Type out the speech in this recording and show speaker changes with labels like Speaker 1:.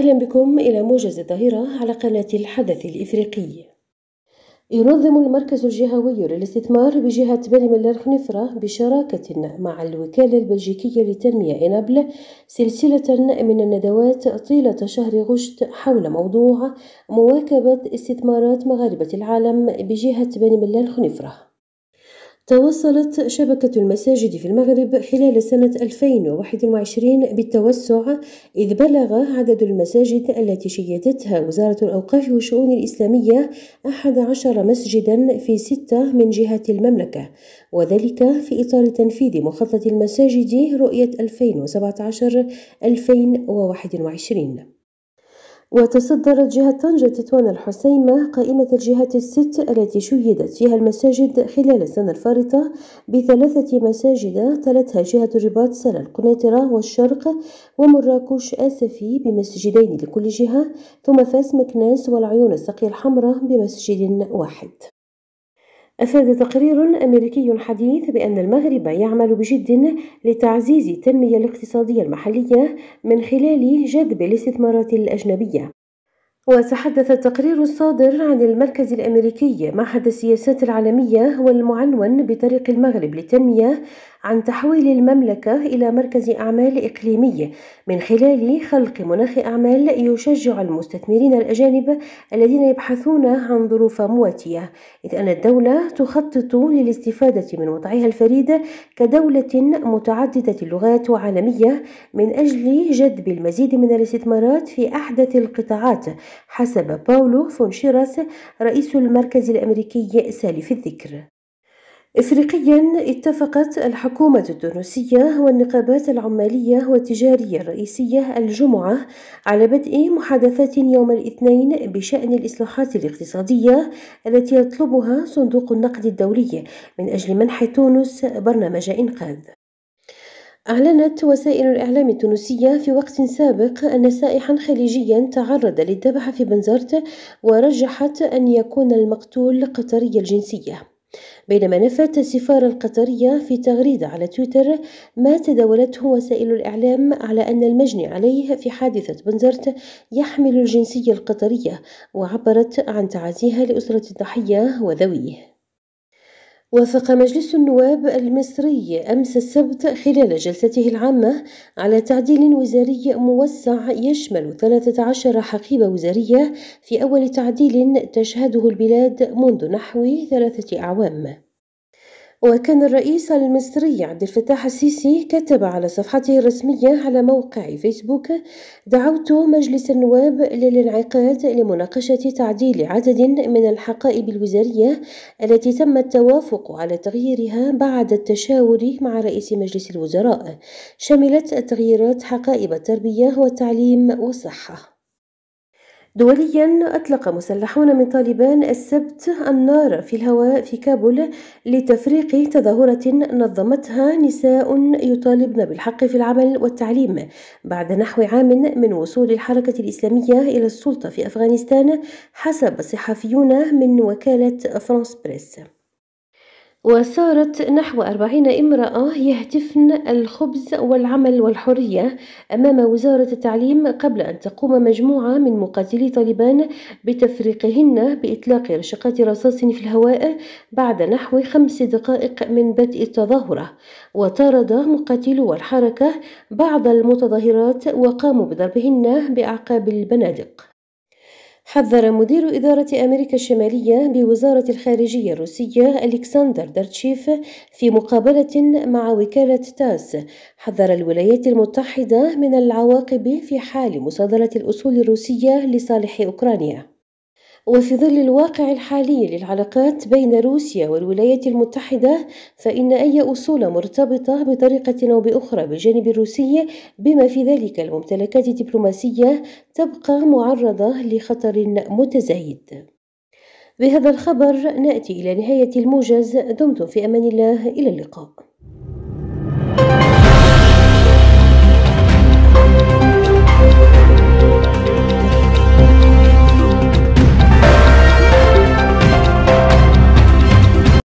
Speaker 1: أهلا بكم إلى موجز الظهيرة على قناة الحدث الإفريقي ينظم المركز الجهوي للاستثمار بجهة بني ملال خنفرة بشراكة مع الوكالة البلجيكية للتنمية إنابل سلسلة من الندوات طيلة شهر غشت حول موضوع مواكبة استثمارات مغاربة العالم بجهة بني ملال خنفرة توصلت شبكة المساجد في المغرب خلال سنة 2021 بالتوسع إذ بلغ عدد المساجد التي شيدتها وزارة الأوقاف والشؤون الإسلامية 11 مسجدا في ستة من جهة المملكة وذلك في إطار تنفيذ مخطط المساجد رؤية 2017-2021 وتصدرت جهة طنجة تطوان الحسيمة قائمة الجهات الست التي شيدت فيها المساجد خلال السنة الفارطة بثلاثة مساجد تلتها جهة الرباط سلا القنيطرة والشرق ومراكش آسفي بمسجدين لكل جهة ثم فاس مكناس والعيون السقي الحمراء بمسجد واحد أفاد تقرير أمريكي حديث بأن المغرب يعمل بجد لتعزيز التنمية الاقتصادية المحلية من خلال جذب الاستثمارات الأجنبية وتحدث التقرير الصادر عن المركز الأمريكي معهد السياسات العالمية والمعنون بطريق المغرب للتنمية عن تحويل المملكة إلى مركز أعمال إقليمية من خلال خلق مناخ أعمال يشجع المستثمرين الأجانب الذين يبحثون عن ظروف مواتية إذ أن الدولة تخطط للاستفادة من وضعها الفريد كدولة متعددة اللغات وعالمية من أجل جذب المزيد من الاستثمارات في أحدث القطاعات حسب باولو فونشيراس رئيس المركز الأمريكي سالف الذكر إفريقيا اتفقت الحكومة التونسية والنقابات العمالية والتجارية الرئيسية الجمعة على بدء محادثات يوم الاثنين بشأن الإصلاحات الاقتصادية التي يطلبها صندوق النقد الدولي من أجل منح تونس برنامج إنقاذ أعلنت وسائل الإعلام التونسية في وقت سابق أن سائحا خليجيا تعرض للذبح في بنزرت ورجحت أن يكون المقتول قطري الجنسية بينما نفت السفارة القطرية في تغريدة على تويتر ما تداولته وسائل الإعلام على أن المجني عليه في حادثة بنزرت يحمل الجنسية القطرية وعبرت عن تعازيها لأسرة الضحية وذويه وافق مجلس النواب المصري أمس السبت خلال جلسته العامة على تعديل وزاري موسع يشمل 13 حقيبة وزارية في أول تعديل تشهده البلاد منذ نحو ثلاثة أعوام وكان الرئيس المصري عبد الفتاح السيسي كتب على صفحته الرسمية على موقع فيسبوك دعوت مجلس النواب للانعقاد لمناقشة تعديل عدد من الحقائب الوزارية التي تم التوافق على تغييرها بعد التشاور مع رئيس مجلس الوزراء شملت تغييرات حقائب التربية والتعليم والصحة دوليا أطلق مسلحون من طالبان السبت النار في الهواء في كابول لتفريق تظاهرة نظمتها نساء يطالبن بالحق في العمل والتعليم بعد نحو عام من وصول الحركة الإسلامية إلى السلطة في أفغانستان حسب صحفيون من وكالة فرانس بريس وصارت نحو أربعين امرأة يهتفن الخبز والعمل والحرية أمام وزارة التعليم قبل أن تقوم مجموعة من مقاتلي طالبان بتفريقهن بإطلاق رشقات رصاص في الهواء بعد نحو خمس دقائق من بدء التظاهرة وطارد مقاتلو الحركة بعض المتظاهرات وقاموا بضربهن بأعقاب البنادق حذر مدير إدارة أمريكا الشمالية بوزارة الخارجية الروسية ألكسندر درتشيف في مقابلة مع وكالة تاس حذر الولايات المتحدة من العواقب في حال مصادرة الأصول الروسية لصالح أوكرانيا وفي ظل الواقع الحالي للعلاقات بين روسيا والولايات المتحدة فإن أي أصول مرتبطة بطريقة أو بأخرى بالجانب الروسي بما في ذلك الممتلكات الدبلوماسية تبقى معرضة لخطر متزايد بهذا الخبر نأتي إلى نهاية الموجز دمتم في أمان الله إلى اللقاء